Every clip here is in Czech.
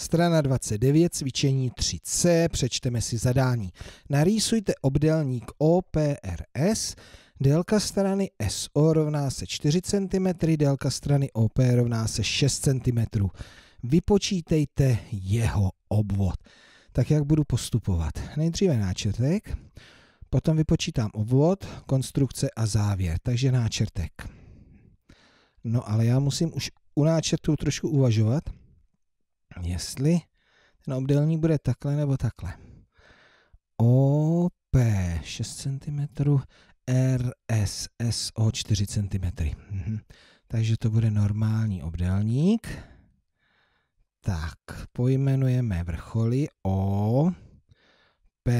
Strana 29, cvičení 3C, přečteme si zadání. Narýsujte obdélník OPRS, délka strany SO rovná se 4 cm, délka strany OP rovná se 6 cm. Vypočítejte jeho obvod. Tak jak budu postupovat? Nejdříve náčrtek, potom vypočítám obvod, konstrukce a závěr, takže náčrtek. No ale já musím už u náčrtu trošku uvažovat, jestli ten obdélník bude takhle nebo takhle. OP 6 cm, RS o 4 cm. Mhm. Takže to bude normální obdélník. Tak, pojmenujeme vrcholy O, P,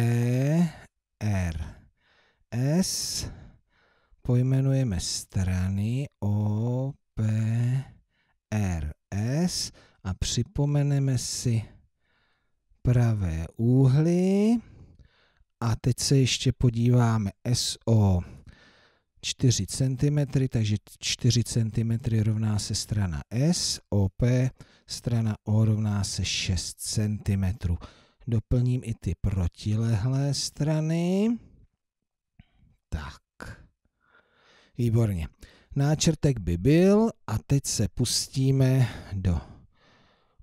R, S, pojmenujeme strany O, P, R, S, a připomeneme si pravé úhly. A teď se ještě podíváme SO 4 cm, takže 4 cm rovná se strana S, OP, strana O rovná se 6 cm. Doplním i ty protilehlé strany. Tak, výborně. Náčrtek by byl a teď se pustíme do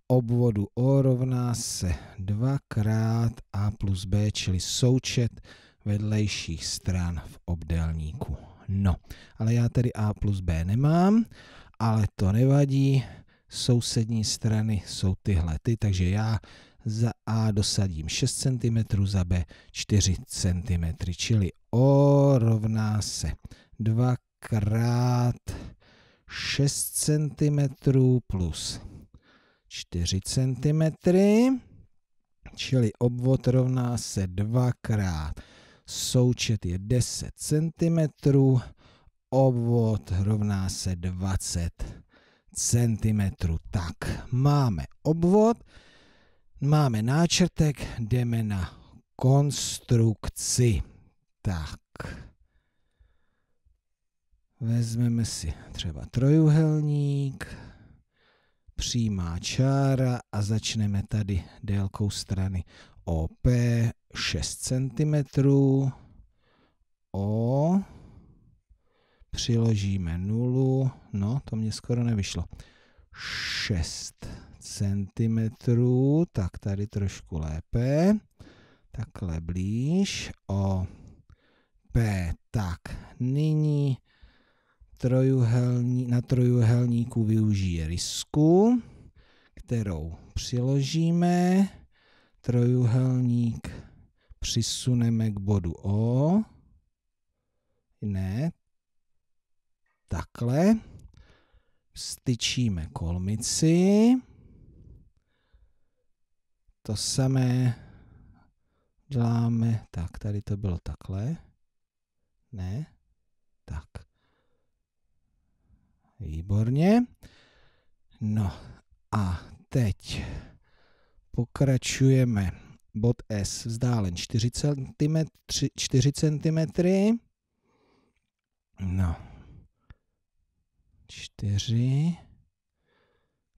obvodu O rovná se 2 krát A plus B, čili součet vedlejších stran v obdélníku. No, ale já tedy A plus B nemám, ale to nevadí, sousední strany jsou tyhle ty, takže já za A dosadím 6 cm, za B 4 cm, čili O rovná se 2 krát 6 cm plus 4 cm, čili obvod rovná se 2 x Součet je 10 cm, obvod rovná se 20 cm. Tak, máme obvod, máme náčrtek, jdeme na konstrukci. Tak. Vezmeme si třeba trojuhelník přímá čára a začneme tady délkou strany OP 6 cm. O přiložíme nulu, no to mě skoro nevyšlo. 6 cm, tak tady trošku lépe, takhle blíž, o P, tak nyní trojuhelní, na trojuhelníku využije risku, kterou přiložíme. Trojuhelník přisuneme k bodu O. Ne, takhle. Styčíme kolmici. To samé děláme, tak tady to bylo takhle. Ne, Výborně. No a teď pokračujeme. Bod S vzdálen 4 cm. 4 cm. No. 4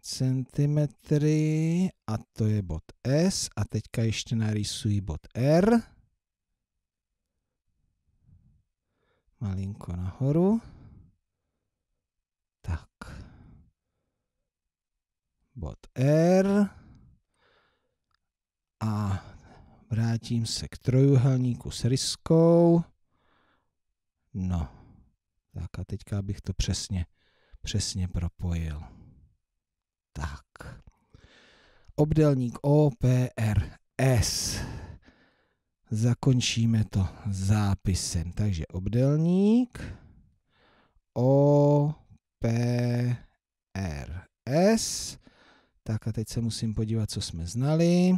cm a to je bod S a teďka ještě narysuji bod R. Malinko nahoru. bod R a vrátím se k trojuhelníku s ryskou. No, tak a teďka bych to přesně, přesně propojil. Tak. Obdelník OPRS. Zakončíme to zápisem. Takže obdelník OPRS. Tak a teď se musím podívat, co jsme znali.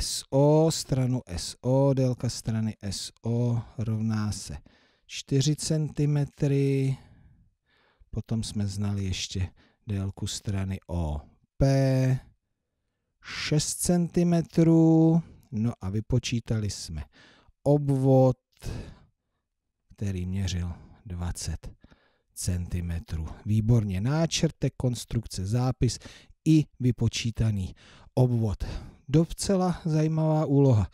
SO, stranu SO, délka strany SO rovná se 4 cm. Potom jsme znali ještě délku strany OP 6 cm. No a vypočítali jsme obvod, který měřil 20 cm. Výborně náčrtek, konstrukce, zápis i vypočítaný obvod. Docela zajímavá úloha,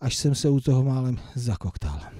až jsem se u toho málem zakoktal.